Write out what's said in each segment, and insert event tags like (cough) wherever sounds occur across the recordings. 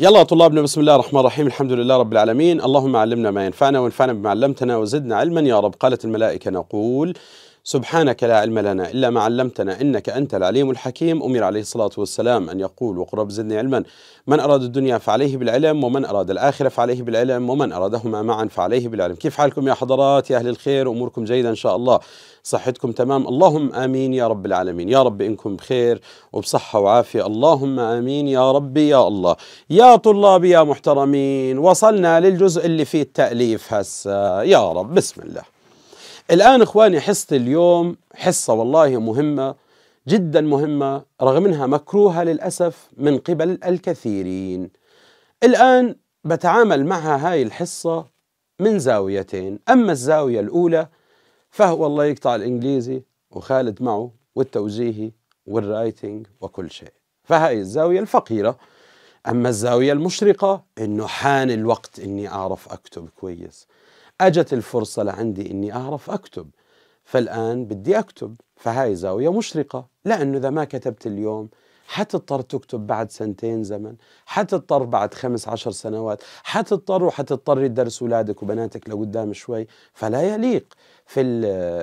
يلا يا طلابنا بسم الله الرحمن الرحيم الحمد لله رب العالمين اللهم علمنا ما ينفعنا وانفعنا بما علمتنا وزدنا علما يا رب قالت الملائكة نقول سبحانك لا علم لنا إلا ما علمتنا إنك أنت العليم الحكيم أمر عليه الصلاة والسلام أن يقول وقرب زدني علما من أراد الدنيا فعليه بالعلم ومن أراد الآخرة فعليه بالعلم ومن أرادهما معا فعليه بالعلم كيف حالكم يا حضرات يا أهل الخير أموركم جيدة إن شاء الله صحتكم تمام اللهم آمين يا رب العالمين يا رب إنكم بخير وبصحة وعافية اللهم آمين يا ربي يا الله يا طلابي يا محترمين وصلنا للجزء اللي فيه التأليف هسه يا رب بسم الله الآن إخواني حصة اليوم حصة والله مهمة جدا مهمة رغم أنها مكروهة للأسف من قبل الكثيرين الآن بتعامل معها هاي الحصة من زاويتين أما الزاوية الأولى فهو الله يقطع الإنجليزي وخالد معه والتوجيهي والرايتنج وكل شيء فهاي الزاوية الفقيرة أما الزاوية المشرقة إنه حان الوقت إني أعرف أكتب كويس اجت الفرصه لعندي اني اعرف اكتب فالان بدي اكتب فهاي زاويه مشرقه لانه اذا ما كتبت اليوم حتضطر تكتب بعد سنتين زمن حتضطر بعد خمس عشر سنوات حتضطر وحتضطر تدرس أولادك وبناتك لقدام شوي فلا يليق في (hesitation)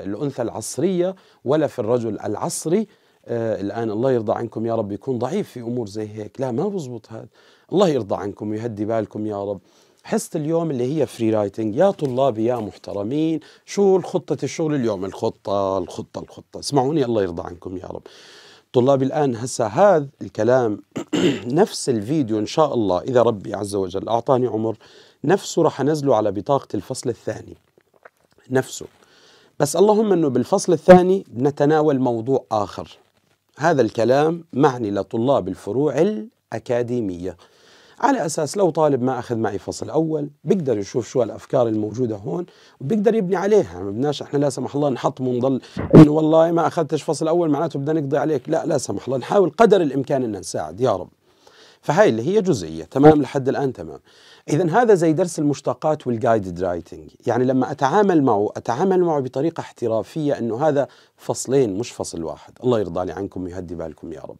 الأنثى العصرية ولا في الرجل العصري آه الآن الله يرضى عنكم يا رب يكون ضعيف في أمور زي هيك لا ما بزبط هذا الله يرضى عنكم ويهدي بالكم يا رب حصة اليوم اللي هي فري رايتنج يا طلابي يا محترمين شو الخطة الشغل اليوم الخطة الخطة الخطة اسمعوني الله يرضى عنكم يا رب طلابي الآن هسا هذا الكلام (clears throat) نفس الفيديو إن شاء الله إذا ربي عز وجل أعطاني عمر نفسه رح أنزله على بطاقة الفصل الثاني نفسه بس اللهم أنه بالفصل الثاني نتناول موضوع آخر هذا الكلام معني لطلاب الفروع الأكاديمية على اساس لو طالب ما اخذ معي فصل اول بيقدر يشوف شو الافكار الموجوده هون وبيقدر يبني عليها ما بدناش احنا لا سمح الله نحط ونضل انه والله ما اخذتش فصل اول معناته بدنا نقضي عليك لا لا سمح الله نحاول قدر الامكان ان نساعد يا رب فهاي اللي هي جزئيه تمام لحد الان تمام اذا هذا زي درس المشتقات والجايدد رايتنج يعني لما اتعامل معه اتعامل معه بطريقه احترافيه انه هذا فصلين مش فصل واحد الله يرضى لي عنكم ويهدي بالكم يا رب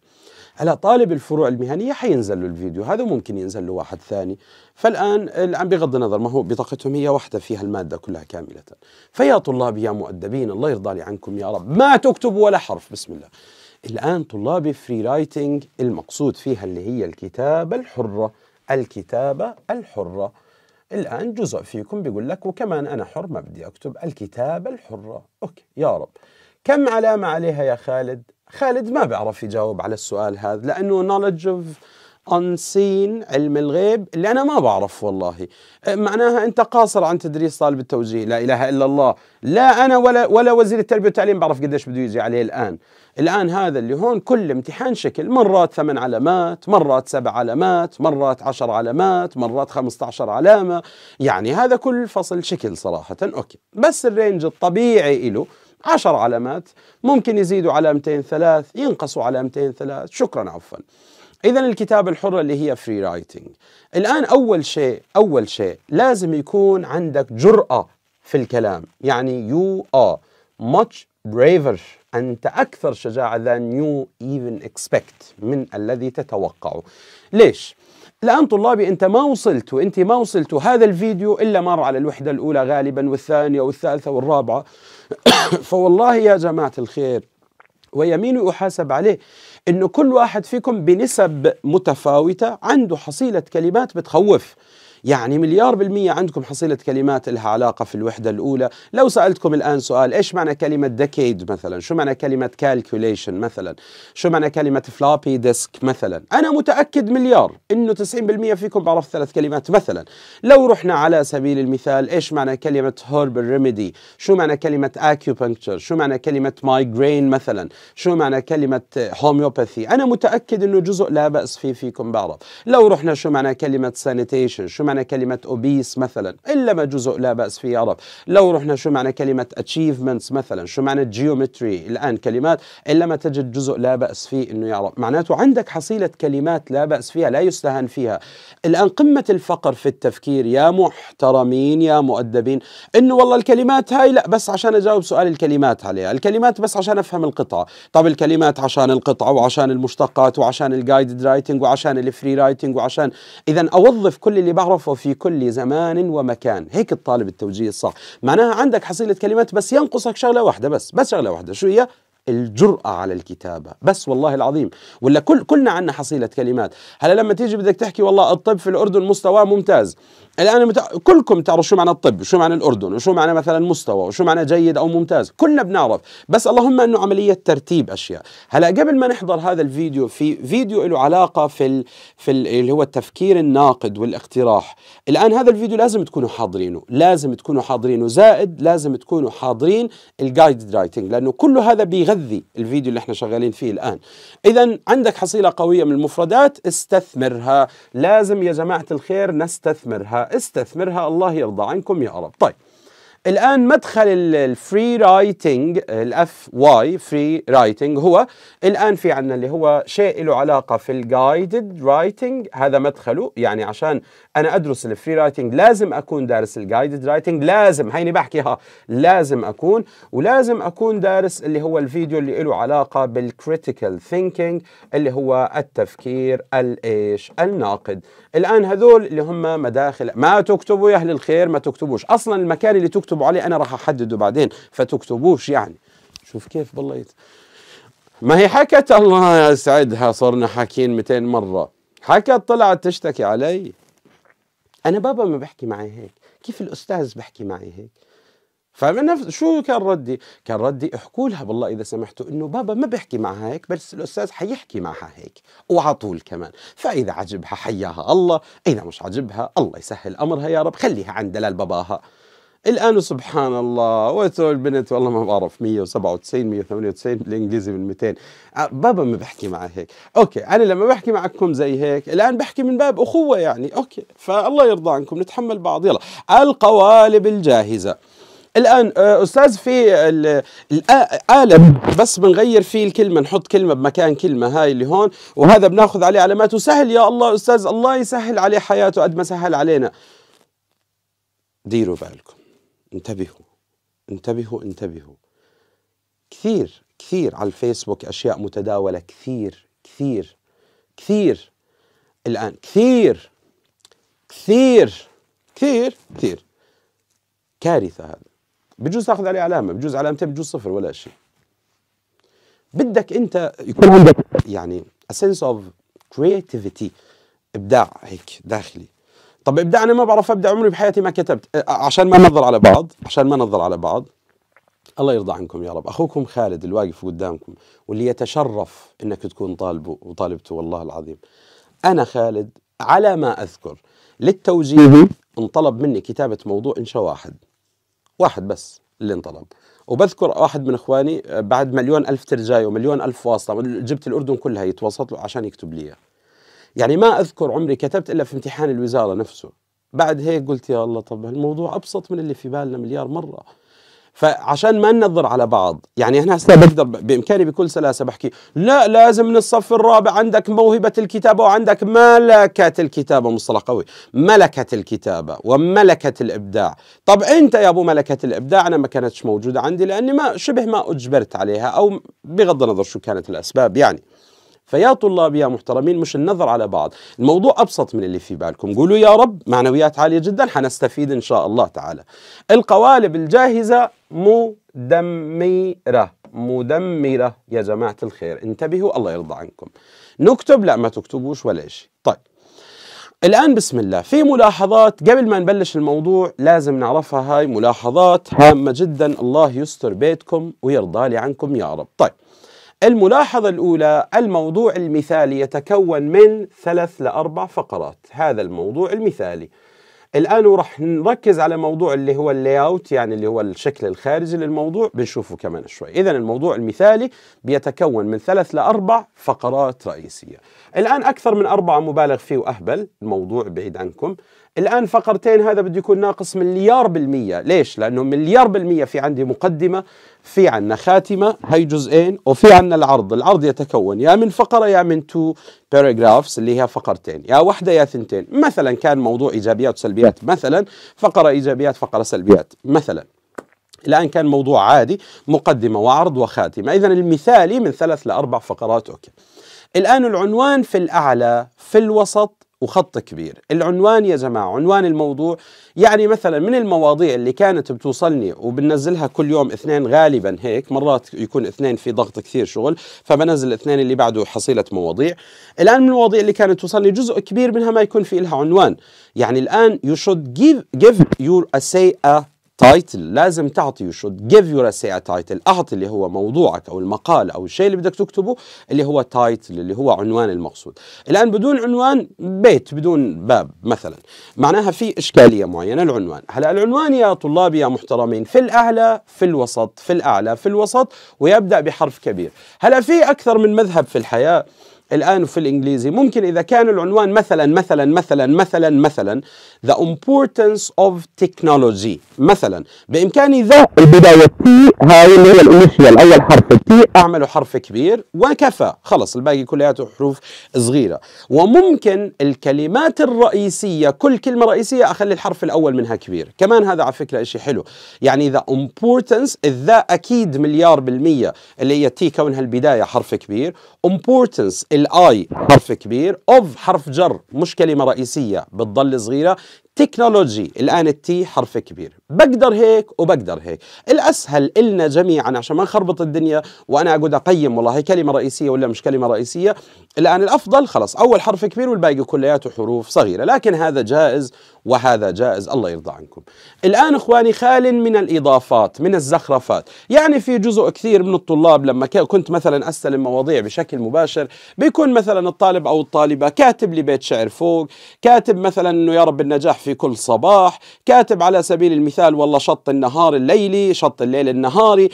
هلا طالب الفروع المهنيه حينزل له الفيديو هذا وممكن ينزل له واحد ثاني فالان الان بغض النظر ما هو بطاقتهم هي واحده فيها الماده كلها كامله فيا طلابي يا مؤدبين الله يرضى لي عنكم يا رب ما تكتبوا ولا حرف بسم الله الآن طلاب فري رايتنج المقصود فيها اللي هي الكتابة الحرة الكتابة الحرة الآن جزء فيكم بيقول لك وكمان أنا حر ما بدي أكتب الكتابة الحرة أوكي يا رب كم علامة عليها يا خالد؟ خالد ما بيعرف يجاوب على السؤال هذا لأنه knowledge of انسين علم الغيب اللي انا ما بعرف والله أه، معناها انت قاصر عن تدريس طالب التوجيه لا اله الا الله لا انا ولا ولا وزير التربيه والتعليم بعرف قديش بده يجي عليه الان الان هذا اللي هون كل امتحان شكل مرات ثمان علامات مرات سبع علامات مرات عشر علامات مرات 15 علامه يعني هذا كل فصل شكل صراحه اوكي بس الرينج الطبيعي له عشر علامات ممكن يزيدوا علامتين ثلاث ينقصوا علامتين ثلاث شكرا عفوا اذا الكتابه الحره اللي هي فري رايتنج الان اول شيء اول شيء لازم يكون عندك جراه في الكلام يعني you are much braver أنت أكثر شجاعة than you even expect من الذي تتوقعه ليش؟ الآن طلابي أنت ما وصلت وأنت ما وصلت هذا الفيديو إلا مر على الوحدة الأولى غالبا والثانية والثالثة والرابعة (coughs) فوالله يا جماعة الخير ويمين احاسب عليه انه كل واحد فيكم بنسب متفاوته عنده حصيله كلمات بتخوف يعني مليار بالمية عندكم حصيلة كلمات لها علاقة في الوحدة الأولى لو سألتكم الآن سؤال إيش معنى كلمة ديكيد مثلا شو معنى كلمة calculation مثلا شو معنى كلمة فلابي ديسك مثلا أنا متأكد مليار إنه 90% فيكم بعرف ثلاث كلمات مثلا لو رحنا على سبيل المثال إيش معنى كلمة هربل ريميدي شو معنى كلمة acupuncture شو معنى كلمة مايجرين مثلا شو معنى كلمة هوميوباثي أنا متأكد إنه جزء لا بأس فيه فيكم بعرف لو رحنا شو معنى كلمة sanitation شو معنى معنى كلمة أوبيس مثلا إلا ما جزء لا بأس فيه يا رب لو رحنا شو معنى كلمة achievements مثلا شو معنى geometry الآن كلمات إلا ما تجد جزء لا بأس فيه أنه يا رب معناته عندك حصيلة كلمات لا بأس فيها لا يستهان فيها الآن قمة الفقر في التفكير يا محترمين يا مؤدبين أنه والله الكلمات هاي لا بس عشان أجاوب سؤال الكلمات عليها الكلمات بس عشان أفهم القطعة طب الكلمات عشان القطعة وعشان المشتقات وعشان الجايد رايتنج وعشان الفري رايتنج وعشان إذا أوظف كل اللي بعرف معروفة في كل زمان ومكان هيك الطالب التوجيهي الصح معناها عندك حصيلة كلمات بس ينقصك شغلة واحدة بس بس شغلة واحدة شو هي الجرأة على الكتابة بس والله العظيم ولا كل كلنا عندنا حصيلة كلمات هلا لما تيجي بدك تحكي والله الطب في الأردن مستواه ممتاز الآن متع... كلكم تعرفوا شو معنى الطب شو معنى الأردن وشو معنى مثلا مستوى وشو معنى جيد أو ممتاز كلنا بنعرف بس اللهم أنه عملية ترتيب أشياء هلا قبل ما نحضر هذا الفيديو في فيديو له علاقة في, ال... في ال... اللي هو التفكير الناقد والاقتراح الآن هذا الفيديو لازم تكونوا حاضرينه لازم تكونوا حاضرينه زائد لازم تكونوا حاضرين الجايد رايتنج لأنه كل هذا بيغذي تغذي الفيديو اللي احنا شغالين فيه الآن إذا عندك حصيلة قوية من المفردات استثمرها لازم يا جماعة الخير نستثمرها استثمرها الله يرضى عنكم يا رب طيب الآن مدخل الفري رايتنج الاف واي فري رايتنج هو الآن في عندنا اللي هو شيء له علاقة في الجايدد رايتنج هذا مدخله يعني عشان أنا أدرس الفري رايتنج لازم أكون دارس الجايدد رايتنج لازم هيني بحكيها لازم أكون ولازم أكون دارس اللي هو الفيديو اللي له علاقة بالكريتيكال ثينكينج اللي هو التفكير الإيش الناقد الآن هذول اللي هم مداخل ما تكتبوا يا أهل الخير ما تكتبوش أصلا المكان اللي تكتب تكتبوا عليه انا راح احدده بعدين فتكتبوش يعني شوف كيف بالله يت... ما هي حكت الله يسعدها صرنا حاكين 200 مره حكت طلعت تشتكي علي انا بابا ما بحكي معي هيك كيف الاستاذ بحكي معي هيك فمن شو كان ردي؟ كان ردي احكوا لها بالله اذا سمحتوا انه بابا ما بيحكي معها هيك بس الاستاذ حيحكي معها هيك وعلى طول كمان، فاذا عجبها حياها الله، اذا مش عجبها الله يسهل امرها يا رب خليها عند دلال باباها. الآن سبحان الله وتو البنت والله ما بعرف 197 198 بالإنجليزي من 200 آه، بابا ما بحكي معي هيك أوكي أنا لما بحكي معكم زي هيك الآن بحكي من باب أخوة يعني أوكي فالله يرضى عنكم نتحمل بعض يلا القوالب الجاهزة الان آه، استاذ في القالب بس بنغير فيه الكلمه نحط كلمه بمكان كلمه هاي اللي هون وهذا بناخذ عليه علامات وسهل يا الله استاذ الله يسهل عليه حياته قد ما سهل علينا ديروا بالكم انتبهوا انتبهوا انتبهوا كثير كثير على الفيسبوك أشياء متداولة كثير كثير كثير الآن كثير كثير كثير كثير كارثة هذا بجوز تاخذ عليه علامة بجوز علامتين بجوز صفر ولا شيء بدك أنت يكون عندك يعني a sense of creativity إبداع هيك داخلي طب ابدا انا ما بعرف ابدا عمري بحياتي ما كتبت عشان ما نظر على بعض عشان ما نظر على بعض الله يرضى عنكم يا رب اخوكم خالد الواقف قدامكم واللي يتشرف انك تكون طالبه وطالبته والله العظيم انا خالد على ما اذكر للتوجيه انطلب مني كتابه موضوع انشاء واحد واحد بس اللي انطلب وبذكر واحد من اخواني بعد مليون الف ترجاي ومليون الف واسطه جبت الاردن كلها يتواصلوا له عشان يكتب لي يعني ما اذكر عمري كتبت الا في امتحان الوزاره نفسه بعد هيك قلت يا الله طب الموضوع ابسط من اللي في بالنا مليار مره فعشان ما ننظر على بعض يعني انا هسه بقدر بامكاني بكل سلاسه بحكي لا لازم من الصف الرابع عندك موهبه الكتابه وعندك ملكه الكتابه مصطلح قوي ملكه الكتابه وملكه الابداع طب انت يا ابو ملكه الابداع انا ما كانتش موجوده عندي لاني ما شبه ما اجبرت عليها او بغض النظر شو كانت الاسباب يعني فيا طلاب يا محترمين مش النظر على بعض الموضوع أبسط من اللي في بالكم قولوا يا رب معنويات عالية جدا حنستفيد إن شاء الله تعالى القوالب الجاهزة مدمرة مدمرة يا جماعة الخير انتبهوا الله يرضى عنكم نكتب لا ما تكتبوش ولا شيء طيب الآن بسم الله في ملاحظات قبل ما نبلش الموضوع لازم نعرفها هاي ملاحظات هامة جدا الله يستر بيتكم ويرضى لي عنكم يا رب طيب الملاحظة الأولى الموضوع المثالي يتكون من ثلاث لأربع فقرات هذا الموضوع المثالي الآن ورح نركز على موضوع اللي هو اللاي اوت يعني اللي هو الشكل الخارجي للموضوع بنشوفه كمان شوي إذا الموضوع المثالي بيتكون من ثلاث لأربع فقرات رئيسية الآن أكثر من أربعة مبالغ فيه وأهبل الموضوع بعيد عنكم الآن فقرتين هذا بده يكون ناقص مليار بالمية ليش؟ لأنه مليار بالمية في عندي مقدمة في عنا خاتمة هي جزئين وفي عنا العرض العرض يتكون يا من فقرة يا من تو باراجرافز اللي هي فقرتين يا واحدة يا ثنتين مثلا كان موضوع إيجابيات وسلبيات مثلا فقرة إيجابيات فقرة سلبيات مثلا الآن كان موضوع عادي مقدمة وعرض وخاتمة إذا المثالي من ثلاث لأربع فقرات أوكي الآن العنوان في الأعلى في الوسط وخط كبير العنوان يا جماعة عنوان الموضوع يعني مثلا من المواضيع اللي كانت بتوصلني وبنزلها كل يوم اثنين غالبا هيك مرات يكون اثنين في ضغط كثير شغل فبنزل اثنين اللي بعده حصيلة مواضيع الآن من المواضيع اللي كانت توصلني جزء كبير منها ما يكون في إلها عنوان يعني الآن you should give, give your essay a تايتل لازم تعطي يو شود جيف يور اسي تايتل اعطي اللي هو موضوعك او المقال او الشيء اللي بدك تكتبه اللي هو تايتل اللي هو عنوان المقصود الان بدون عنوان بيت بدون باب مثلا معناها في اشكاليه معينه العنوان هلا العنوان يا طلابي يا محترمين في الاعلى في الوسط في الاعلى في الوسط ويبدا بحرف كبير هلا في اكثر من مذهب في الحياه الآن في الإنجليزي ممكن إذا كان العنوان مثلا مثلا مثلا مثلا مثلا The importance of technology مثلا بإمكاني ذا البداية تي هاي اللي هي الانيشيال أول حرف تي أعمله حرف كبير وكفى خلص الباقي كلياته حروف صغيرة وممكن الكلمات الرئيسية كل كلمة رئيسية أخلي الحرف الأول منها كبير كمان هذا على فكرة إشي حلو يعني the importance الذا أكيد مليار بالمية اللي هي تي كونها البداية حرف كبير importance الاي حرف كبير اوف حرف جر مش كلمه رئيسيه بتضل صغيره تكنولوجي الآن التي حرف كبير بقدر هيك وبقدر هيك الأسهل إلنا جميعا عشان ما نخربط الدنيا وأنا أقعد أقيم والله هي كلمة رئيسية ولا مش كلمة رئيسية الآن الأفضل خلص أول حرف كبير والباقي كلياته حروف صغيرة لكن هذا جائز وهذا جائز الله يرضى عنكم الآن إخواني خال من الإضافات من الزخرفات يعني في جزء كثير من الطلاب لما كنت مثلا أستلم مواضيع بشكل مباشر بيكون مثلا الطالب أو الطالبة كاتب لي بيت شعر فوق كاتب مثلا أنه يا رب النجاح في كل صباح كاتب على سبيل المثال والله شط النهار الليلي شط الليل النهاري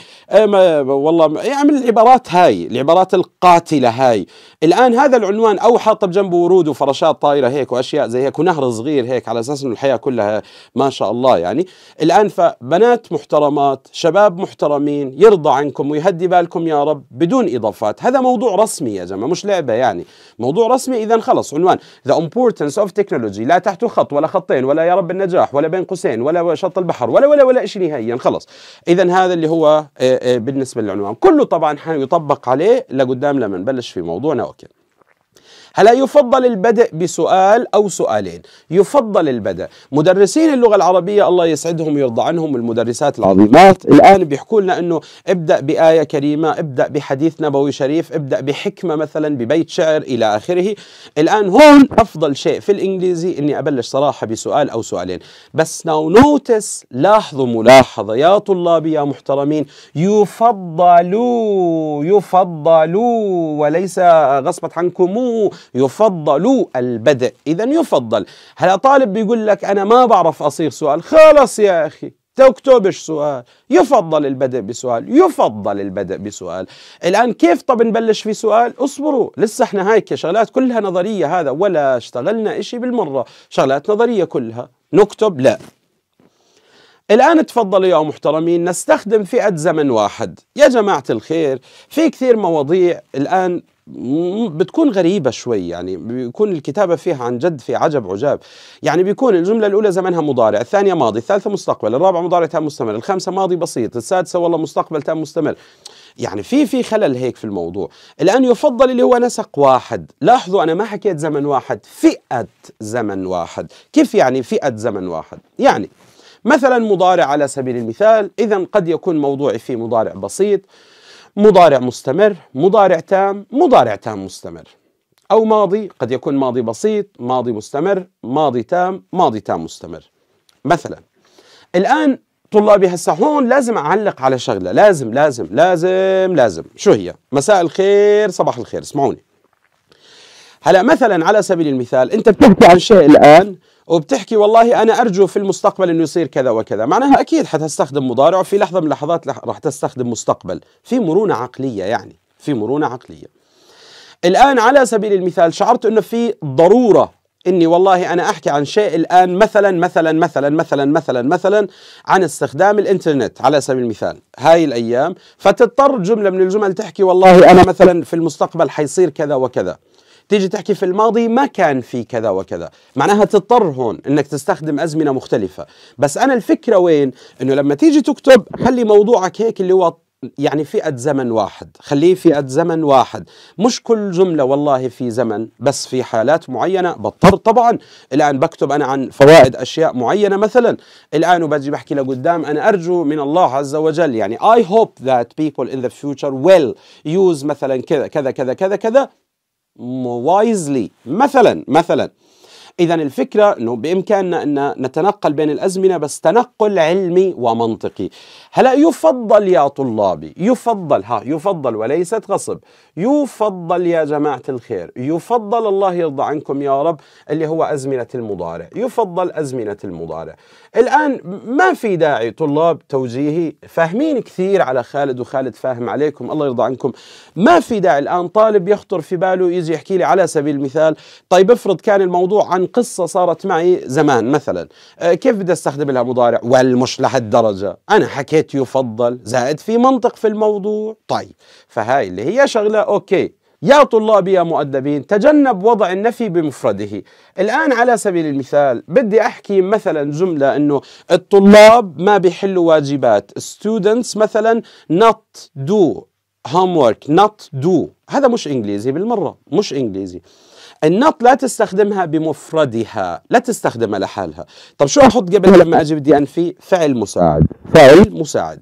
والله يعمل يعني العبارات هاي العبارات القاتلة هاي الآن هذا العنوان أو حاطه بجنبه ورود وفراشات طايرة هيك وأشياء زي هيك ونهر صغير هيك على أساس أنه الحياة كلها ما شاء الله يعني الآن فبنات محترمات شباب محترمين يرضى عنكم ويهدي بالكم يا رب بدون إضافات هذا موضوع رسمي يا جماعة مش لعبة يعني موضوع رسمي إذا خلص عنوان The importance of technology لا تحت خط ولا خطين قوسين ولا يا رب النجاح ولا بين قوسين ولا شط البحر ولا ولا ولا شيء نهائيا خلص اذا هذا اللي هو آه، آه، بالنسبه للعنوان كله طبعا يطبق عليه لقدام لما نبلش في موضوعنا اوكي هلا يفضل البدء بسؤال أو سؤالين يفضل البدء مدرسين اللغة العربية الله يسعدهم ويرضى عنهم المدرسات العظيمات الآن بيحكوا لنا أنه ابدأ بآية كريمة ابدأ بحديث نبوي شريف ابدأ بحكمة مثلا ببيت شعر إلى آخره الآن هون أفضل شيء في الإنجليزي أني أبلش صراحة بسؤال أو سؤالين بس ناو نوتس لاحظوا ملاحظة يا طلابي يا محترمين يفضلوا يفضلوا وليس غصبت عنكم يفضل البدء إذا يفضل هلا طالب بيقول لك أنا ما بعرف أصيغ سؤال خلص يا أخي تكتبش سؤال يفضل البدء بسؤال يفضل البدء بسؤال الآن كيف طب نبلش في سؤال اصبروا لسه احنا هاي شغلات كلها نظرية هذا ولا اشتغلنا اشي بالمرة شغلات نظرية كلها نكتب لا الآن تفضلوا يا محترمين نستخدم فئة زمن واحد يا جماعة الخير في كثير مواضيع الآن بتكون غريبة شوي يعني بيكون الكتابة فيها عن جد في عجب عجاب يعني بيكون الجملة الأولى زمنها مضارع الثانية ماضي الثالثة مستقبل الرابعة مضارع تام مستمر الخامسة ماضي بسيط السادسة والله مستقبل تام مستمر يعني في في خلل هيك في الموضوع الآن يفضل اللي هو نسق واحد لاحظوا أنا ما حكيت زمن واحد فئة زمن واحد كيف يعني فئة زمن واحد يعني مثلا مضارع على سبيل المثال إذا قد يكون موضوعي فيه مضارع بسيط مضارع مستمر مضارع تام مضارع تام مستمر أو ماضي قد يكون ماضي بسيط ماضي مستمر ماضي تام ماضي تام مستمر مثلا الآن طلابي هسه هون لازم أعلق على شغلة لازم لازم لازم لازم شو هي مساء الخير صباح الخير اسمعوني هلا مثلا على سبيل المثال انت بتحكي عن شيء الان وبتحكي والله انا ارجو في المستقبل انه يصير كذا وكذا معناها اكيد حتستخدم مضارع وفي لحظه من اللحظات راح تستخدم مستقبل في مرونه عقليه يعني في مرونه عقليه الان على سبيل المثال شعرت انه في ضروره اني والله انا احكي عن شيء الان مثلا مثلا مثلا مثلا مثلا مثلا عن استخدام الانترنت على سبيل المثال هاي الايام فتضطر جمله من الجمل تحكي والله انا مثلا في المستقبل حيصير كذا وكذا تيجي تحكي في الماضي ما كان في كذا وكذا معناها تضطر هون انك تستخدم ازمنه مختلفه بس انا الفكره وين انه لما تيجي تكتب خلي موضوعك هيك اللي هو يعني فئة زمن واحد خليه فئة زمن واحد مش كل جملة والله في زمن بس في حالات معينة بضطر طبعا الآن بكتب أنا عن فوائد أشياء معينة مثلا الآن وبجي بحكي لقدام أنا أرجو من الله عز وجل يعني I hope that people in the future will use مثلا كذا كذا كذا كذا كذا wisely مثلا مثلا إذا الفكرة أنه بإمكاننا أن نتنقل بين الأزمنة بس تنقل علمي ومنطقي هلأ يفضل يا طلابي يفضل ها يفضل وليست غصب يفضل يا جماعة الخير يفضل الله يرضى عنكم يا رب اللي هو أزمنة المضارع يفضل أزمنة المضارع الآن ما في داعي طلاب توجيهي فاهمين كثير على خالد وخالد فاهم عليكم الله يرضى عنكم ما في داعي الآن طالب يخطر في باله يجي يحكي لي على سبيل المثال طيب افرض كان الموضوع عن عن قصة صارت معي زمان مثلا آه، كيف بدي استخدم لها مضارع والمش الدرجة أنا حكيت يفضل زائد في منطق في الموضوع طيب فهاي اللي هي شغلة أوكي يا طلاب يا مؤدبين تجنب وضع النفي بمفرده الآن على سبيل المثال بدي أحكي مثلا جملة أنه الطلاب ما بيحلوا واجبات students مثلا not do homework not do هذا مش إنجليزي بالمرة مش إنجليزي النط لا تستخدمها بمفردها لا تستخدمها لحالها طب شو احط قبل لما اجي بدي انفي فعل مساعد آه، فعل مساعد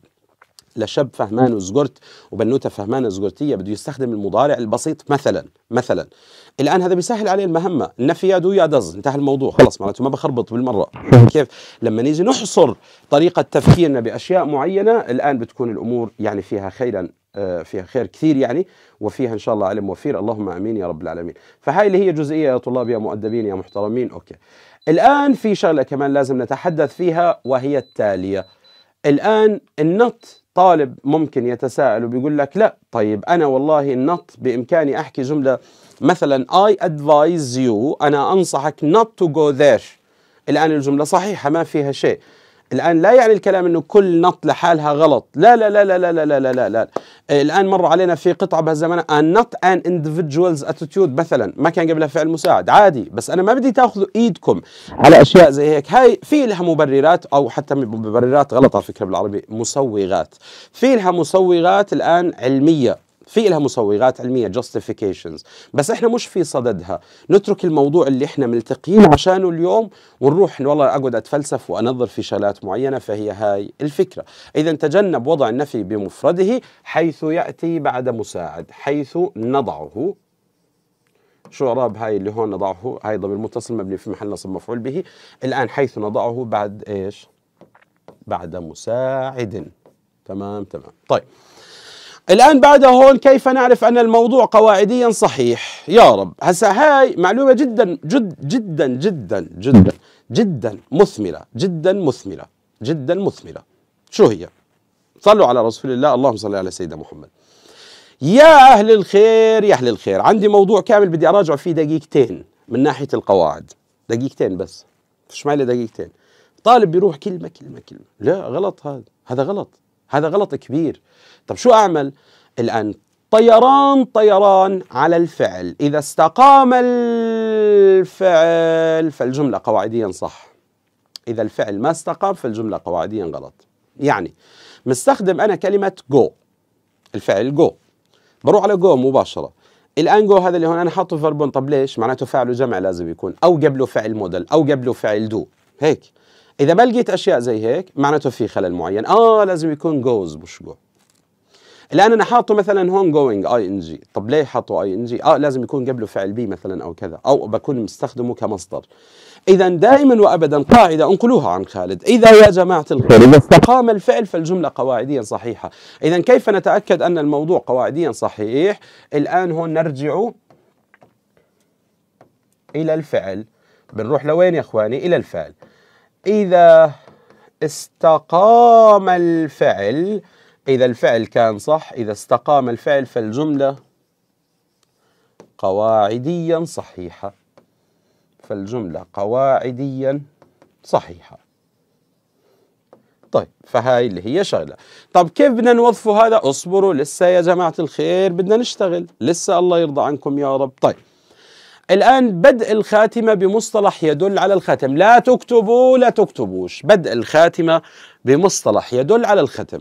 لشاب فهمان وزجرت وبنوته فهمانه زجرتيه بده يستخدم المضارع البسيط مثلا مثلا الان هذا بيسهل عليه المهمه النفي يا دو يا دز انتهى الموضوع خلص معناته ما بخربط بالمره كيف لما نيجي نحصر طريقه تفكيرنا باشياء معينه الان بتكون الامور يعني فيها خيرا آه، فيها خير كثير يعني وفيها ان شاء الله علم وفير اللهم امين يا رب العالمين فهاي اللي هي جزئيه يا طلاب يا مؤدبين يا محترمين اوكي الان في شغله كمان لازم نتحدث فيها وهي التاليه الآن النط طالب ممكن يتساءل وبيقول لك لا طيب أنا والله النط بإمكاني أحكي جملة مثلا I advise you أنا أنصحك not to go there الآن الجملة صحيحة ما فيها شيء الآن لا يعني الكلام أنه كل نط لحالها غلط لا لا لا لا لا لا لا لا, لا, لا. إيه، الآن مر علينا في قطعة بهالزمان نط أن individual's attitude مثلا ما كان قبلها فعل مساعد عادي بس أنا ما بدي تاخذوا إيدكم على أشياء زي هيك هاي في لها مبررات أو حتى مبررات غلط على فكرة بالعربي مسوغات في لها مسوغات الآن علمية في لها مصوغات علميه جاستيفيكيشنز بس احنا مش في صددها نترك الموضوع اللي احنا ملتقيين عشانه اليوم ونروح والله اقعد اتفلسف وانظر في شغلات معينه فهي هاي الفكره اذا تجنب وضع النفي بمفرده حيث ياتي بعد مساعد حيث نضعه شو اعراب هاي اللي هون نضعه هاي ضمير متصل مبني في محل نصب مفعول به الان حيث نضعه بعد ايش بعد مساعد تمام تمام طيب الآن بعد هون كيف نعرف أن الموضوع قواعديا صحيح يا رب هسا هاي معلومة جدا جد جدا جدا جدا جدا مثمرة جدا مثمرة جدا مثمرة شو هي صلوا على رسول الله اللهم صل على سيدنا محمد يا أهل الخير يا أهل الخير عندي موضوع كامل بدي أراجع فيه دقيقتين من ناحية القواعد دقيقتين بس مش معي دقيقتين طالب بيروح كلمة كلمة كلمة لا غلط هذا هذا غلط هذا غلط كبير طب شو أعمل الآن طيران طيران على الفعل إذا استقام الفعل فالجملة قواعديا صح إذا الفعل ما استقام فالجملة قواعديا غلط يعني مستخدم أنا كلمة جو الفعل جو بروح على جو مباشرة الان جو هذا اللي هون انا حاطه فيربون طب ليش معناته فعل جمع لازم يكون او قبله فعل موديل او قبله فعل دو هيك اذا ما لقيت اشياء زي هيك معناته في خلل معين اه لازم يكون جوز مش جو الان انا حاطه مثلا هون جوينج اي ان جي طب ليه حاطه اي ان جي اه لازم يكون قبله فعل بي مثلا او كذا او بكون مستخدمه كمصدر اذا دائما وابدا قاعده انقلوها عن خالد اذا يا جماعه الخير اذا استقام الفعل فالجمله قواعديا صحيحه اذا كيف نتاكد ان الموضوع قواعديا صحيح الان هون نرجع الى الفعل بنروح لوين يا اخواني الى الفعل إذا استقام الفعل إذا الفعل كان صح إذا استقام الفعل فالجملة قواعديا صحيحة فالجملة قواعديا صحيحة طيب فهاي اللي هي شغلة طب كيف بدنا نوظفه هذا اصبروا لسه يا جماعة الخير بدنا نشتغل لسه الله يرضى عنكم يا رب طيب الآن بدء الخاتمة بمصطلح يدل على الختم لا تكتبوا لا تكتبوش بدء الخاتمة بمصطلح يدل على الختم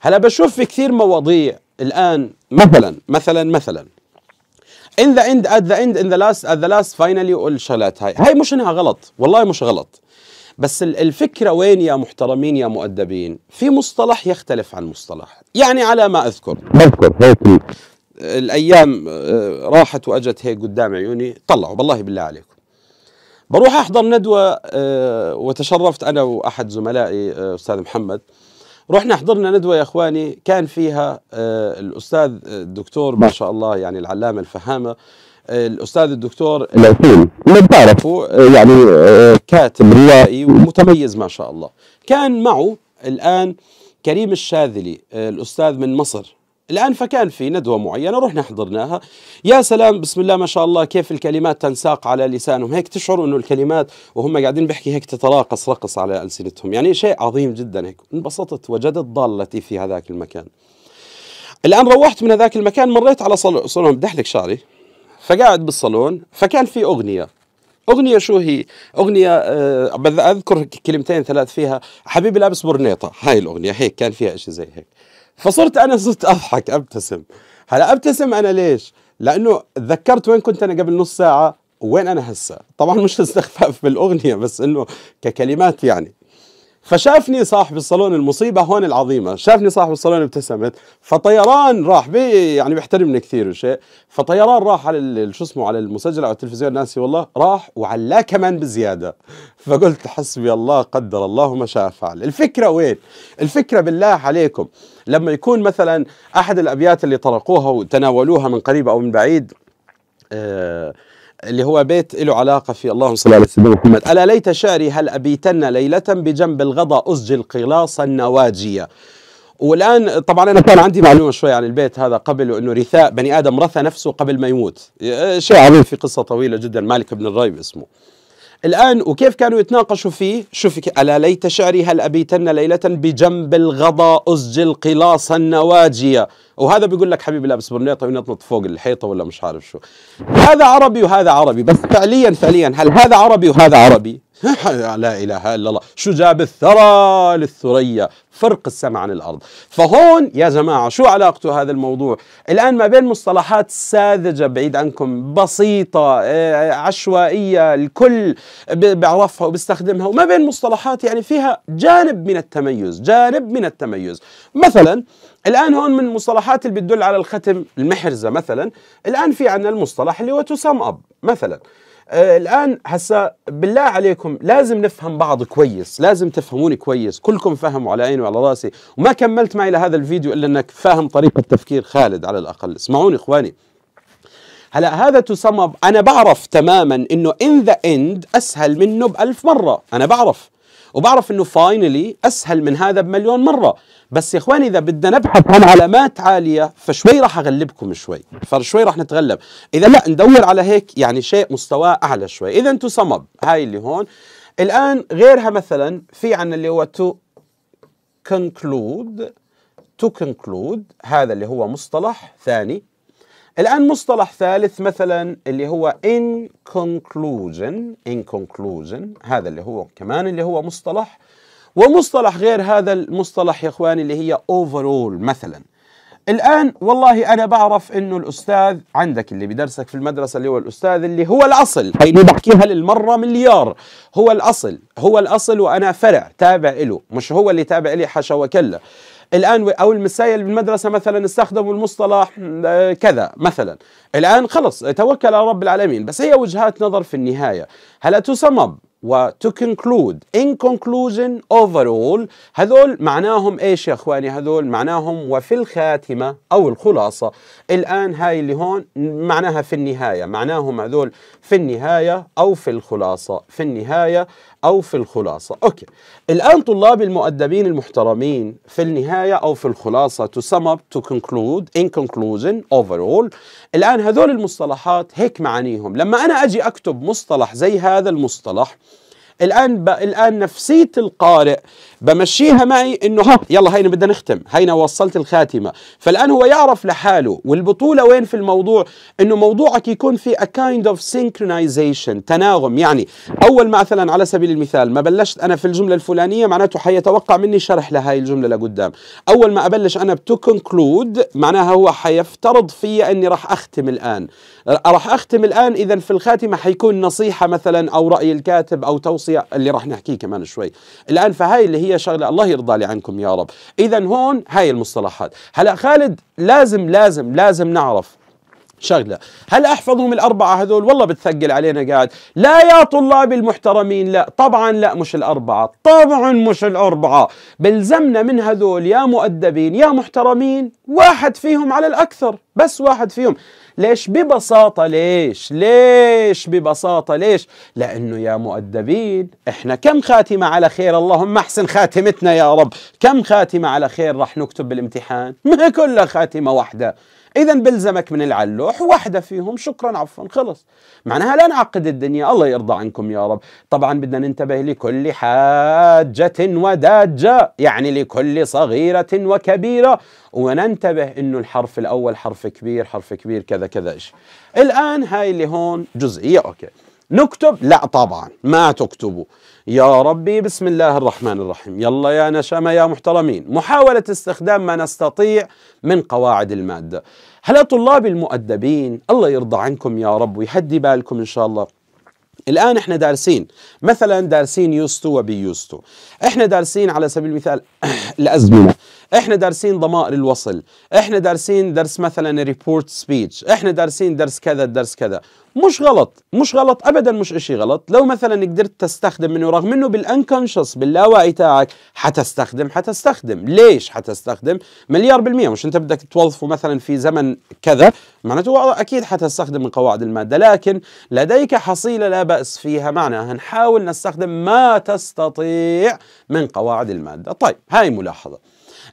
هلا بشوف في كثير مواضيع الآن مثلا مثلا مثلا in the end at the end in the last at the last finally والشغلات هاي هاي مش انها غلط والله مش غلط بس الفكرة وين يا محترمين يا مؤدبين في مصطلح يختلف عن مصطلح يعني على ما أذكر أذكر الايام آه، راحت واجت هيك قدام عيوني طلعوا بالله بالله عليكم بروح احضر ندوه آه، وتشرفت انا واحد زملائي آه، استاذ محمد رحنا حضرنا ندوه يا اخواني كان فيها الاستاذ الدكتور ما شاء الله يعني العلامه الفهامه الاستاذ الدكتور العثيم اللي بتعرفه يعني كاتب روائي ومتميز ما شاء الله كان معه الان كريم الشاذلي الاستاذ من مصر الآن فكان في ندوة معينة رحنا حضرناها يا سلام بسم الله ما شاء الله كيف الكلمات تنساق على لسانهم هيك تشعر أنه الكلمات وهم قاعدين بحكي هيك تتراقص رقص على ألسنتهم يعني شيء عظيم جدا هيك انبسطت وجدت ضالتي في هذاك المكان الآن روحت من هذاك المكان مريت على صالون بدحلك شعري فقاعد بالصالون فكان في أغنية أغنية شو هي؟ أغنية آه، أذكر كلمتين ثلاث فيها حبيبي لابس برنيطة هاي الأغنية هيك كان فيها إشي زي هيك فصرت انا صرت اضحك ابتسم هلا ابتسم انا ليش لانه تذكرت وين كنت انا قبل نص ساعه وين انا هسه طبعا مش (laughs) استخفاف بالاغنيه بس انه ككلمات يعني فشافني صاحب الصالون المصيبه هون العظيمه شافني صاحب الصالون ابتسمت فطيران راح بي يعني بيحترمني كثير وشيء فطيران راح على شو اسمه على المسجل على التلفزيون ناسي والله راح وعلاه كمان بزياده (laughs) فقلت حسبي الله قدر الله ما شاء فعل الفكره وين الفكره بالله عليكم لما يكون مثلا احد الابيات اللي طرقوها وتناولوها من قريب او من بعيد آه اللي هو بيت له علاقة في اللهم صل على سيدنا محمد ألا ليت شعري هل أبيتن ليلة بجنب الغضا اسجي القلاص النواجيه والان طبعا انا كان عندي معلومه شوي عن البيت هذا قبل انه رثاء بني ادم رثى نفسه قبل ما يموت شيء عظيم في قصه طويله جدا مالك بن الريب اسمه الآن وكيف كانوا يتناقشوا فيه شوفي ألا ليت شعري هل أبيتن ليلة بجنب الغضا أسجل قلاصا نواجيا وهذا بيقول لك حبيبي لابس برنيطة ونطنط فوق الحيطة ولا مش عارف شو هذا عربي وهذا عربي بس فعليا فعليا هل هذا عربي وهذا عربي (laughs) لا إله إلا الله شو جاب الثرى للثريا فرق السماء عن الأرض فهون يا جماعة شو علاقته هذا الموضوع الآن ما بين مصطلحات ساذجة بعيد عنكم بسيطة آه، عشوائية الكل بيعرفها وبيستخدمها وما بين مصطلحات يعني فيها جانب من التميز جانب من التميز مثلا الآن هون من المصطلحات اللي بتدل على الختم المحرزة مثلا الآن في عندنا المصطلح اللي هو تو أب مثلا آه الان هسا بالله عليكم لازم نفهم بعض كويس لازم تفهموني كويس كلكم فهموا على عيني وعلى راسي وما كملت معي لهذا الفيديو الا انك فاهم طريقه تفكير خالد على الاقل اسمعوني اخواني هلا هذا تسمى انا بعرف تماما انه ان ذا اند اسهل منه بألف مره انا بعرف وبعرف انه فاينلي اسهل من هذا بمليون مره بس يا اخواني اذا بدنا نبحث عن علامات عاليه فشوي راح اغلبكم شوي فشوي راح نتغلب اذا لا ندور على هيك يعني شيء مستواه اعلى شوي اذا تو سم هاي اللي هون الان غيرها مثلا في عن اللي هو تو كونكلود تو كونكلود هذا اللي هو مصطلح ثاني الآن مصطلح ثالث مثلا اللي هو in conclusion in conclusion هذا اللي هو كمان اللي هو مصطلح ومصطلح غير هذا المصطلح يا إخواني اللي هي overall مثلا الآن والله أنا بعرف إنه الأستاذ عندك اللي بدرسك في المدرسة اللي هو الأستاذ اللي هو الأصل هي اللي بحكيها للمرة مليار هو الأصل هو الأصل وأنا فرع تابع إله مش هو اللي تابع لي حاشا وكلا الان او المسايل بالمدرسه مثلا استخدموا المصطلح آه، كذا مثلا الان خلص توكل على رب العالمين بس هي وجهات نظر في النهايه هلا تصمم و to conclude in conclusion overall هذول معناهم ايش يا اخواني هذول معناهم وفي الخاتمة او الخلاصة الان هاي اللي هون معناها في النهاية معناهم هذول في النهاية او في الخلاصة في النهاية أو في الخلاصة أوكي الآن طلاب المؤدبين المحترمين في النهاية أو في الخلاصة to sum up to conclude in conclusion overall الآن هذول المصطلحات هيك معانيهم لما أنا أجي أكتب مصطلح زي هذا المصطلح الان ب... الان نفسيه القارئ بمشيها معي انه ها يلا هينا بدنا نختم هينا وصلت الخاتمه فالان هو يعرف لحاله والبطوله وين في الموضوع انه موضوعك يكون في ا كايند اوف سينكرونايزيشن تناغم يعني اول مثلا على سبيل المثال ما بلشت انا في الجمله الفلانيه معناته حيتوقع مني شرح لهي الجمله لقدام اول ما ابلش انا بتو كونكلود معناها هو حيفترض في اني راح اختم الان راح اختم الان اذا في الخاتمه حيكون نصيحه مثلا او راي الكاتب او توصية التوصية اللي راح نحكيه كمان شوي الآن فهاي اللي هي شغلة الله يرضى لي عنكم يا رب إذا هون هاي المصطلحات هلا خالد لازم لازم لازم نعرف شغله، هل احفظهم الاربعه هذول؟ والله بتثقل علينا قاعد، لا يا طلابي المحترمين لا، طبعا لا مش الاربعه، طبعا مش الاربعه، بلزمنا من هذول يا مؤدبين يا محترمين واحد فيهم على الاكثر، بس واحد فيهم، ليش؟ ببساطه ليش؟ ليش؟ ببساطه ليش؟ لانه يا مؤدبين احنا كم خاتمه على خير اللهم احسن خاتمتنا يا رب، كم خاتمه على خير راح نكتب بالامتحان؟ ما كلها خاتمه واحده. اذا بلزمك من العلوح واحده فيهم شكرا عفوا خلص معناها لا نعقد الدنيا الله يرضى عنكم يا رب طبعا بدنا ننتبه لكل حاجه وداجه يعني لكل صغيره وكبيره وننتبه انه الحرف الاول حرف كبير حرف كبير كذا كذا ايش الان هاي اللي هون جزئيه اوكي نكتب لا طبعا ما تكتبوا يا ربي بسم الله الرحمن الرحيم يلا يا نشامة يا محترمين محاولة استخدام ما نستطيع من قواعد المادة هلا طلاب المؤدبين الله يرضى عنكم يا رب ويهدي بالكم إن شاء الله الآن احنا دارسين مثلا دارسين يوستو وبيوستو احنا دارسين على سبيل المثال (coughs) الأزمنة احنا دارسين ضمائر الوصل احنا دارسين درس مثلا ريبورت سبيتش احنا دارسين درس كذا درس كذا مش غلط مش غلط ابدا مش اشي غلط لو مثلا قدرت تستخدم منه رغم انه بالانكونشس باللاوعي تاعك حتستخدم حتستخدم ليش حتستخدم مليار بالمية مش انت بدك توظفه مثلا في زمن كذا معناته اكيد حتستخدم من قواعد المادة لكن لديك حصيلة لا بأس فيها معناها نحاول نستخدم ما تستطيع من قواعد المادة طيب هاي ملاحظة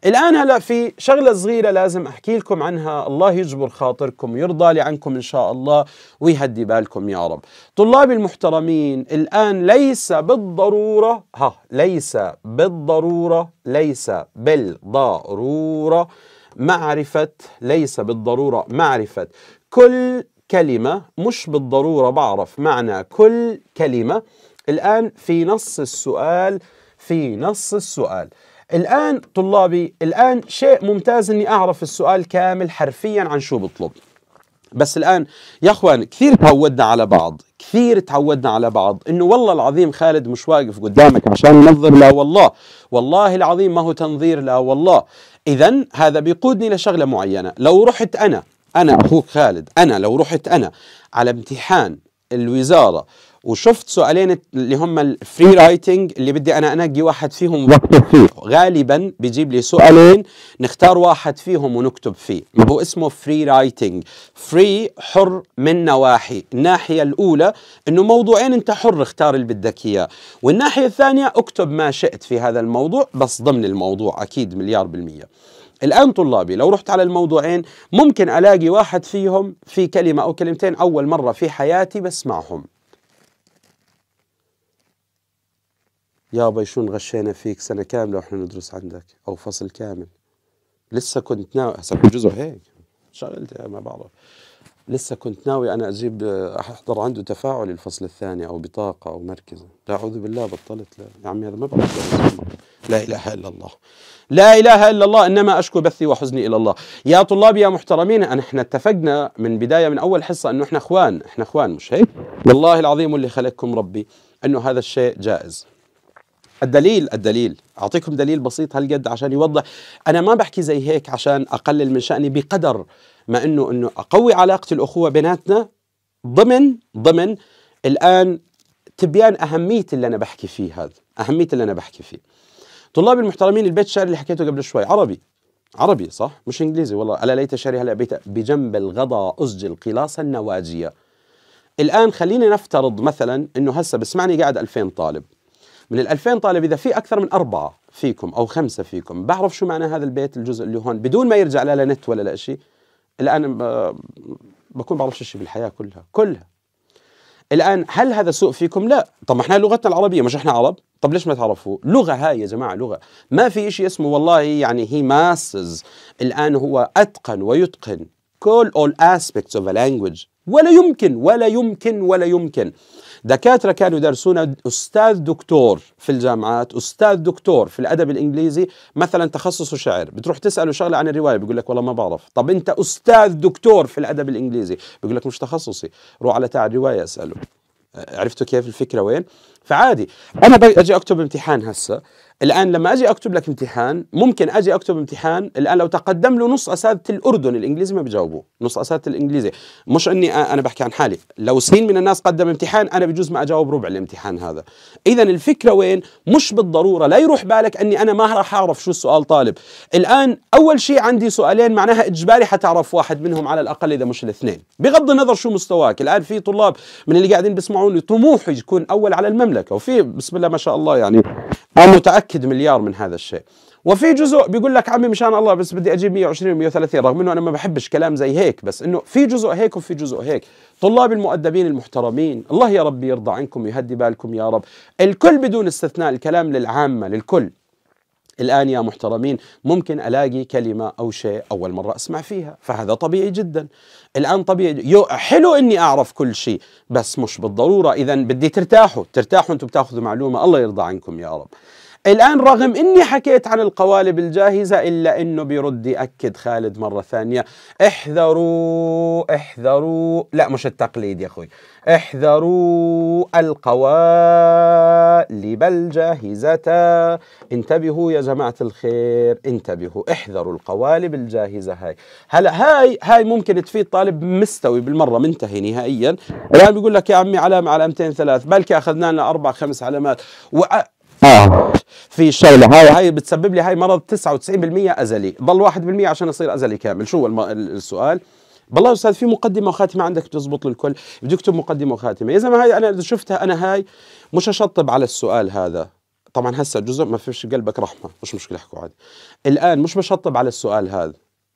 الآن هلا في شغلة صغيرة لازم أحكي لكم عنها الله يجبر خاطركم ويرضى لي عنكم إن شاء الله ويهدي بالكم يا رب طلابي المحترمين الآن ليس بالضرورة ها ليس بالضرورة ليس بالضرورة معرفة ليس بالضرورة معرفة كل كلمة مش بالضرورة بعرف معنى كل كلمة الآن في نص السؤال في نص السؤال الآن طلابي الآن شيء ممتاز أني أعرف السؤال كامل حرفيا عن شو بطلب بس الآن يا أخوان كثير تعودنا على بعض كثير تعودنا على بعض انه والله العظيم خالد مش واقف قدامك عشان ينظر لا والله والله العظيم ما هو تنظير لا والله اذا هذا بيقودني لشغله معينه لو رحت انا انا اخوك خالد انا لو رحت انا على امتحان الوزاره وشفت سؤالين اللي هم الفري رايتنج اللي بدي انا انقي واحد فيهم واكتب فيه غالبا بيجيب لي سؤالين نختار واحد فيهم ونكتب فيه ما هو اسمه فري رايتنج فري حر من نواحي الناحيه الاولى انه موضوعين انت حر اختار اللي بدك اياه والناحيه الثانيه اكتب ما شئت في هذا الموضوع بس ضمن الموضوع اكيد مليار بالميه الآن طلابي لو رحت على الموضوعين ممكن ألاقي واحد فيهم في كلمة أو كلمتين أول مرة في حياتي بسمعهم يا شو غشينا فيك سنة كاملة وإحنا ندرس عندك أو فصل كامل لسه كنت ناوي هسا في جزء هيك شغلت ما بعرف لسه كنت ناوي أنا أجيب أحضر عنده تفاعل الفصل الثاني أو بطاقة أو مركز لا أعوذ بالله بطلت لا يا عمي هذا ما بعرف لا إله إلا الله لا إله إلا الله إنما أشكو بثي وحزني إلى الله يا طلاب يا محترمين أن إحنا اتفقنا من بداية من أول حصة أنه إحنا إخوان إحنا إخوان مش هيك والله العظيم اللي خلقكم ربي أنه هذا الشيء جائز الدليل الدليل أعطيكم دليل بسيط هالقد عشان يوضح أنا ما بحكي زي هيك عشان أقلل من شأني بقدر ما أنه أنه أقوي علاقة الأخوة بيناتنا ضمن ضمن الآن تبيان أهمية اللي أنا بحكي فيه هذا أهمية اللي أنا بحكي فيه طلاب المحترمين البيت الشعري اللي حكيته قبل شوي عربي عربي صح مش انجليزي والله الا ليت شعري هلا بيت بجنب الغضا اسجل قلاصا النواجية الان خلينا نفترض مثلا انه هسه بسمعني قاعد 2000 طالب من ال 2000 طالب اذا في اكثر من اربعه فيكم او خمسه فيكم بعرف شو معنى هذا البيت الجزء اللي هون بدون ما يرجع لا لنت ولا لأشي الان آه، بكون بعرف شيء بالحياه كلها كلها الان هل هذا سوء فيكم لا طب احنا لغتنا العربيه مش احنا عرب طب ليش ما تعرفوا لغه هاي يا جماعه لغه ما في شيء اسمه والله يعني هي ماسز الان هو اتقن ويتقن كل اول اسبكتس اوف a ولا يمكن ولا يمكن ولا يمكن دكاترة كانوا يدرسون أستاذ دكتور في الجامعات أستاذ دكتور في الأدب الإنجليزي مثلا تخصصه شعر بتروح تسأله شغلة عن الرواية بيقول لك والله ما بعرف طب أنت أستاذ دكتور في الأدب الإنجليزي بيقول لك مش تخصصي روح على تاع الرواية أسأله عرفتوا كيف الفكرة وين فعادي أنا أجي أكتب امتحان هسه الان لما اجي اكتب لك امتحان ممكن اجي اكتب امتحان الان لو تقدم له نص اساتذه الاردن الانجليزي ما بجاوبوه نص اساتذه الانجليزي مش اني انا بحكي عن حالي لو سنين من الناس قدم امتحان انا بجوز ما اجاوب ربع الامتحان هذا اذا الفكره وين مش بالضروره لا يروح بالك اني انا ما راح اعرف شو السؤال طالب الان اول شيء عندي سؤالين معناها اجباري حتعرف واحد منهم على الاقل اذا مش الاثنين بغض النظر شو مستواك الان في طلاب من اللي قاعدين بيسمعوني طموحه يكون اول على المملكه وفي بسم الله ما شاء الله يعني أنا متأكد مليار من هذا الشيء وفي جزء بيقول لك عمي مشان الله بس بدي اجيب 120 و130 رغم انه انا ما بحبش كلام زي هيك بس انه في جزء هيك وفي جزء هيك طلاب المؤدبين المحترمين الله يا رب يرضى عنكم ويهدي بالكم يا رب الكل بدون استثناء الكلام للعامه للكل الآن يا محترمين ممكن ألاقي كلمة أو شيء أول مرة أسمع فيها فهذا طبيعي جدا الآن طبيعي حلو أني أعرف كل شيء بس مش بالضرورة إذا بدي ترتاحوا ترتاحوا أنتم بتاخذوا معلومة الله يرضى عنكم يا رب الآن رغم أني حكيت عن القوالب الجاهزة إلا أنه بيرد يأكد خالد مرة ثانية احذروا احذروا لا مش التقليد يا أخوي احذروا القوالب الجاهزة انتبهوا يا جماعة الخير انتبهوا احذروا القوالب الجاهزة هاي هلا هاي هاي ممكن تفيد طالب مستوي بالمرة منتهي نهائيا الآن بيقول لك يا عمي علامة علامتين ثلاث بلكي أخذنا لنا أربع خمس علامات وأ... آه. في شغله هاي هاي بتسبب لي هاي مرض 99% ازلي ضل 1% عشان يصير ازلي كامل شو الم... السؤال بالله يا استاذ في مقدمه وخاتمه عندك بتزبط للكل بدي اكتب مقدمه وخاتمه يا زلمه هاي انا شفتها انا هاي مش اشطب على السؤال هذا طبعا هسه جزء ما فيش قلبك رحمه مش مشكله احكوا عادي الان مش بشطب على السؤال هذا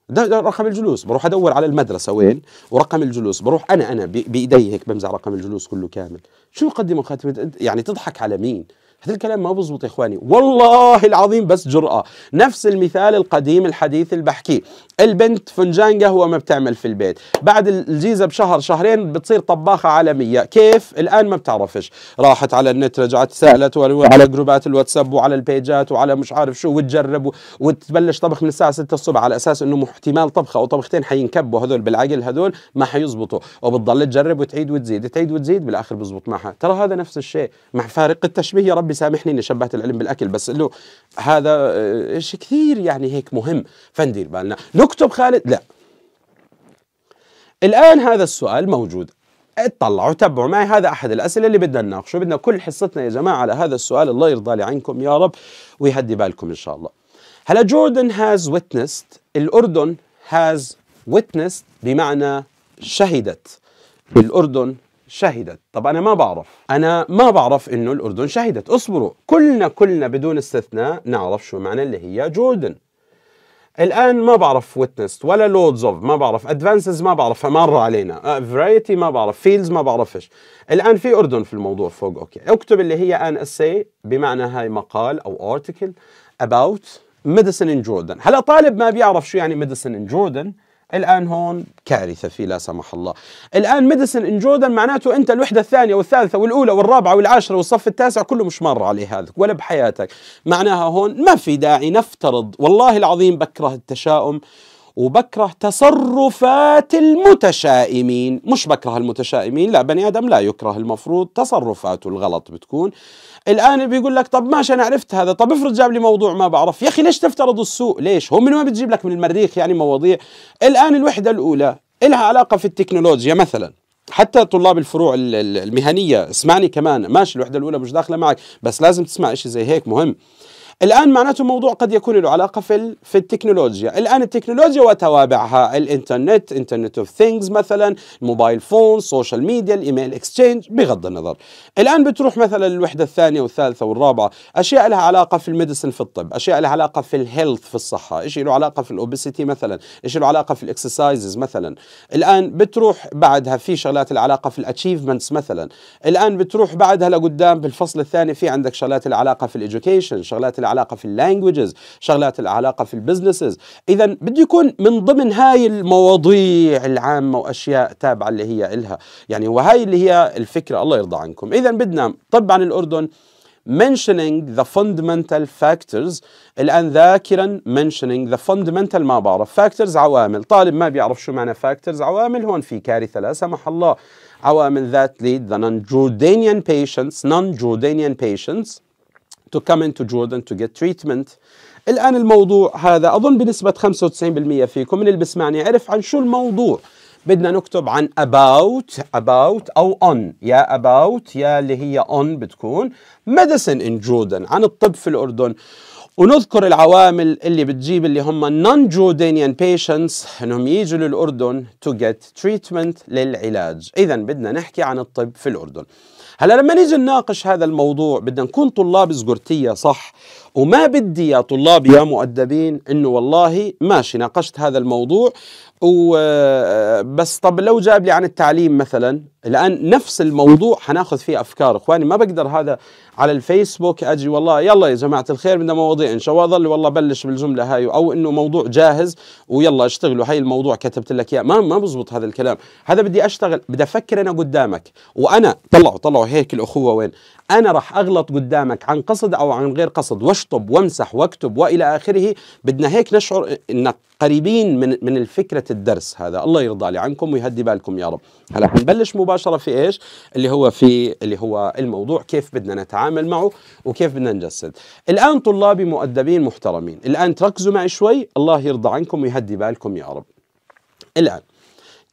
ده, ده رقم الجلوس بروح ادور على المدرسه وين ورقم الجلوس بروح انا انا بايدي هيك بمزع رقم الجلوس كله كامل شو مقدمه وخاتمه يعني تضحك على مين هذا الكلام ما بزبط يا اخواني والله العظيم بس جرأة نفس المثال القديم الحديث اللي بحكيه البنت فنجان قهوة ما بتعمل في البيت بعد الجيزة بشهر شهرين بتصير طباخة عالمية كيف الآن ما بتعرفش راحت على النت رجعت سألت وعلى جروبات الواتساب وعلى البيجات وعلى مش عارف شو وتجرب وتبلش طبخ من الساعة 6 الصبح على أساس أنه احتمال طبخة أو طبختين حينكبوا هذول بالعقل هذول ما حيزبطوا وبتضل تجرب وتعيد وتزيد تعيد وتزيد بالآخر بزبط معها ترى هذا نفس الشيء مع فارق التشبيه يا رب ربي سامحني اني شبهت العلم بالاكل بس انه هذا آه، شيء كثير يعني هيك مهم فندير بالنا نكتب خالد لا الان هذا السؤال موجود اطلعوا تبعوا معي هذا احد الاسئله اللي بدنا نناقشه بدنا كل حصتنا يا جماعه على هذا السؤال الله يرضى لي عنكم يا رب ويهدي بالكم ان شاء الله هلا جوردن هاز ويتنست الاردن هاز ويتنست بمعنى شهدت الأردن شهدت طب أنا ما بعرف أنا ما بعرف إنه الأردن شهدت اصبروا كلنا كلنا بدون استثناء نعرف شو معنى اللي هي جوردن الآن ما بعرف ويتنس ولا لودز اوف ما بعرف ادفانسز ما بعرف مر علينا فرايتي آه، ما بعرف فيلدز ما بعرفش الآن في أردن في الموضوع فوق أوكي اكتب اللي هي أن أسي بمعنى هاي مقال أو ارتكل about medicine in Jordan هلا طالب ما بيعرف شو يعني medicine in Jordan الان هون كارثه في لا سمح الله الان ميديسن ان جوردن معناته انت الوحده الثانيه والثالثه والاولى والرابعه والعاشره والصف التاسع كله مش مر عليه هذا ولا بحياتك معناها هون ما في داعي نفترض والله العظيم بكره التشاؤم وبكره تصرفات المتشائمين مش بكره المتشائمين لا بني ادم لا يكره المفروض تصرفاته الغلط بتكون الان بيقول لك طب ماشي انا عرفت هذا طب افرض جاب لي موضوع ما بعرف يا اخي ليش تفترض السوء ليش هم من ما بتجيب لك من المريخ يعني مواضيع الان الوحده الاولى إلها علاقه في التكنولوجيا مثلا حتى طلاب الفروع المهنيه اسمعني كمان ماشي الوحده الاولى مش داخله معك بس لازم تسمع شيء زي هيك مهم الآن معناته موضوع قد يكون له علاقة في في التكنولوجيا الآن التكنولوجيا وتوابعها الإنترنت إنترنت أوف ثينجز مثلا الموبايل فون سوشيال ميديا الإيميل إكسشينج بغض النظر الآن بتروح مثلا للوحدة الثانية والثالثة والرابعة أشياء لها علاقة في الميديسن في الطب أشياء لها علاقة في الهيلث في الصحة شيء له علاقة في الاوبيسيتي مثلا شيء له علاقة في الإكسرسايزز مثلا الآن بتروح بعدها في شغلات العلاقة في الأتشيفمنتس مثلا الآن بتروح بعدها لقدام بالفصل الثاني في عندك شغلات العلاقة في الإدوكيشن شغلات العلاقه في اللانجوجز شغلات العلاقه في البزنسز اذا بده يكون من ضمن هاي المواضيع العامه واشياء تابعه اللي هي إلها يعني وهاي اللي هي الفكره الله يرضى عنكم اذا بدنا طبعا الاردن mentioning the fundamental factors الآن ذاكرا mentioning the fundamental ما بعرف factors عوامل طالب ما بيعرف شو معنى factors عوامل هون في كارثة لا سمح الله عوامل that lead the non-Jordanian patients non-Jordanian patients to come into Jordan to get treatment الآن الموضوع هذا أظن بنسبة 95% فيكم من اللي بسمعني عرف عن شو الموضوع بدنا نكتب عن about about أو on يا about يا اللي هي on بتكون medicine in Jordan عن الطب في الأردن ونذكر العوامل اللي بتجيب اللي هم النون جودانيان بيشنتس انهم يجوا للاردن تو جيت تريتمنت للعلاج اذا بدنا نحكي عن الطب في الاردن هلا لما نيجي نناقش هذا الموضوع بدنا نكون طلاب زغرتية صح وما بدي يا طلاب يا مؤدبين انه والله ماشي ناقشت هذا الموضوع و بس طب لو جاب لي عن التعليم مثلا الان نفس الموضوع حناخذ فيه افكار اخواني ما بقدر هذا على الفيسبوك اجي والله يلا يا جماعه الخير بدنا مواضيع ان شاء الله اظل والله بلش بالجمله هاي او انه موضوع جاهز ويلا اشتغلوا هاي الموضوع كتبت لك اياه ما ما بزبط هذا الكلام هذا بدي اشتغل بدي افكر انا قدامك وانا طلعوا طلعوا هيك الاخوه وين انا راح اغلط قدامك عن قصد او عن غير قصد واشطب وامسح واكتب والى اخره بدنا هيك نشعر انك قريبين من من فكره الدرس هذا الله يرضى لي عنكم ويهدي بالكم يا رب هلا حنبلش مباشره في ايش اللي هو في اللي هو الموضوع كيف بدنا نتعامل معه وكيف بدنا نجسد الان طلابي مؤدبين محترمين الان تركزوا معي شوي الله يرضى عنكم ويهدي بالكم يا رب الان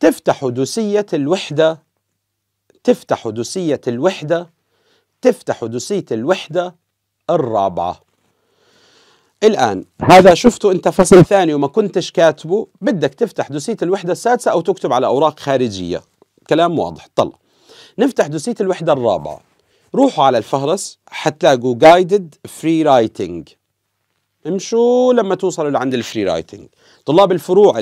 تفتح دوسيه الوحده تفتح دوسيه الوحده تفتح دوسيه الوحده الرابعه الآن هذا شفته أنت فصل ثاني وما كنتش كاتبه بدك تفتح دوسية الوحدة السادسة أو تكتب على أوراق خارجية كلام واضح طلع نفتح دوسية الوحدة الرابعة روحوا على الفهرس حتلاقوا guided free writing امشوا لما توصلوا لعند الفري رايتنج طلاب الفروع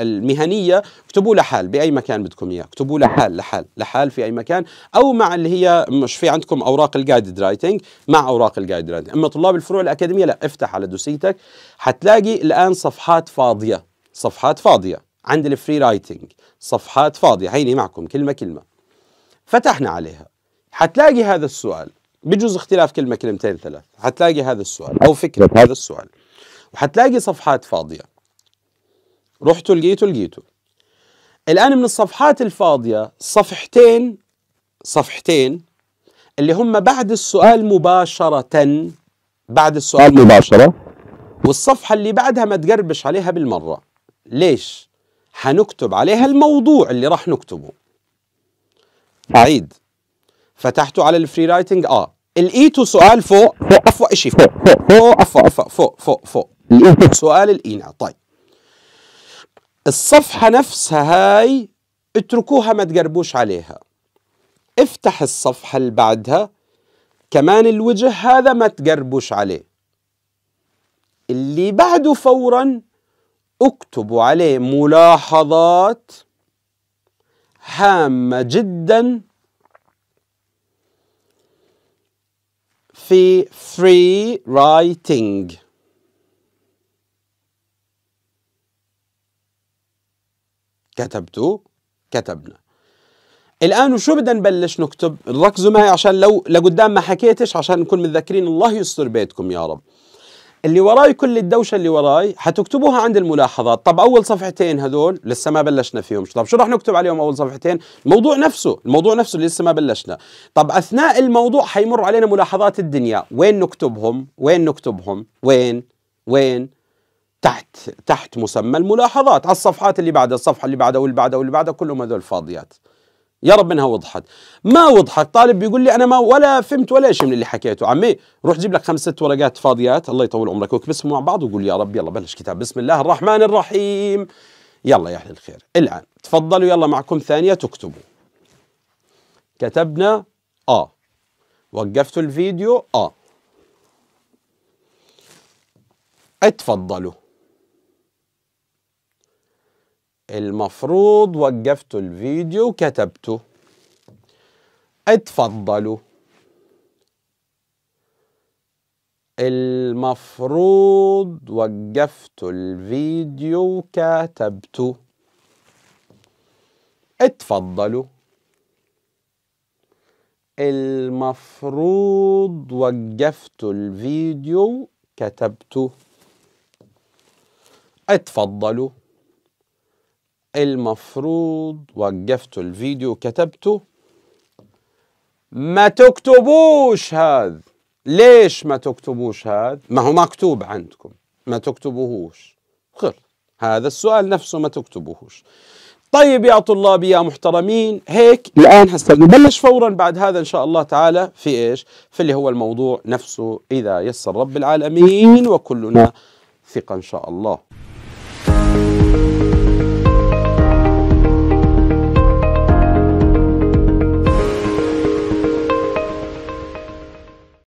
المهنيه اكتبوا لحال باي مكان بدكم اياه اكتبوا لحال لحال لحال في اي مكان او مع اللي هي مش في عندكم اوراق الجايد رايتنج مع اوراق الجايد رايتنج اما طلاب الفروع الاكاديميه لا افتح على دوسيتك حتلاقي الان صفحات فاضيه صفحات فاضيه عند الفري رايتنج صفحات فاضيه هيني معكم كلمه كلمه فتحنا عليها حتلاقي هذا السؤال بجوز اختلاف كلمه كلمتين ثلاث حتلاقي هذا السؤال او فكره هذا السؤال وحتلاقي صفحات فاضيه رحتوا لقيتوا لقيتوا الان من الصفحات الفاضيه صفحتين صفحتين اللي هم بعد السؤال مباشره بعد السؤال مباشره والصفحه اللي بعدها ما تقربش عليها بالمره ليش حنكتب عليها الموضوع اللي راح نكتبه أعيد آه. فتحته على الفري رايتنج اه الايتو e سؤال فوق فوق افوق شيء فوق فوق عفوا عفوا فوق فوق فوق الانبوت e سؤال الاينا e طيب الصفحه نفسها هاي اتركوها ما تقربوش عليها افتح الصفحه اللي بعدها كمان الوجه هذا ما تقربوش عليه اللي بعده فورا اكتبوا عليه ملاحظات هامه جدا في فري رايتنج كتبت كتبنا الآن وشو بدنا نبلش نكتب ركزوا معي عشان لو لقدام ما حكيتش عشان نكون متذكرين الله يستر بيتكم يا رب اللي وراي كل الدوشه اللي وراي حتكتبوها عند الملاحظات طب اول صفحتين هذول لسه ما بلشنا فيهم طب شو رح نكتب عليهم اول صفحتين الموضوع نفسه الموضوع نفسه اللي لسه ما بلشنا طب اثناء الموضوع حيمر علينا ملاحظات الدنيا وين نكتبهم وين نكتبهم وين وين تحت تحت مسمى الملاحظات على الصفحات اللي بعدها الصفحه اللي بعدها واللي بعدها واللي بعدها كلهم هذول فاضيات يا رب انها وضحت ما وضحت طالب بيقول لي انا ما ولا فهمت ولا شيء من اللي حكيته عمي روح جيب لك خمس ست ورقات فاضيات الله يطول عمرك واكبسهم مع بعض وقول يا رب يلا بلش كتاب بسم الله الرحمن الرحيم يلا يا اهل الخير الان تفضلوا يلا معكم ثانيه تكتبوا كتبنا اه وقفت الفيديو اه اتفضلوا المفروض وقفتوا الفيديو وكتبتوا اتفضلوا المفروض وقفت الفيديو وكتبته اتفضلوا المفروض وقفت الفيديو كتبته اتفضلوا المفروض وقفت الفيديو كتبته ما تكتبوش هذا ليش ما تكتبوش هذا ما هو مكتوب عندكم ما تكتبوهوش خير هذا السؤال نفسه ما تكتبوهوش طيب يا طلابي يا محترمين هيك الآن هسه فورا بعد هذا إن شاء الله تعالى في إيش في اللي هو الموضوع نفسه إذا يسر رب العالمين وكلنا ثقة إن شاء الله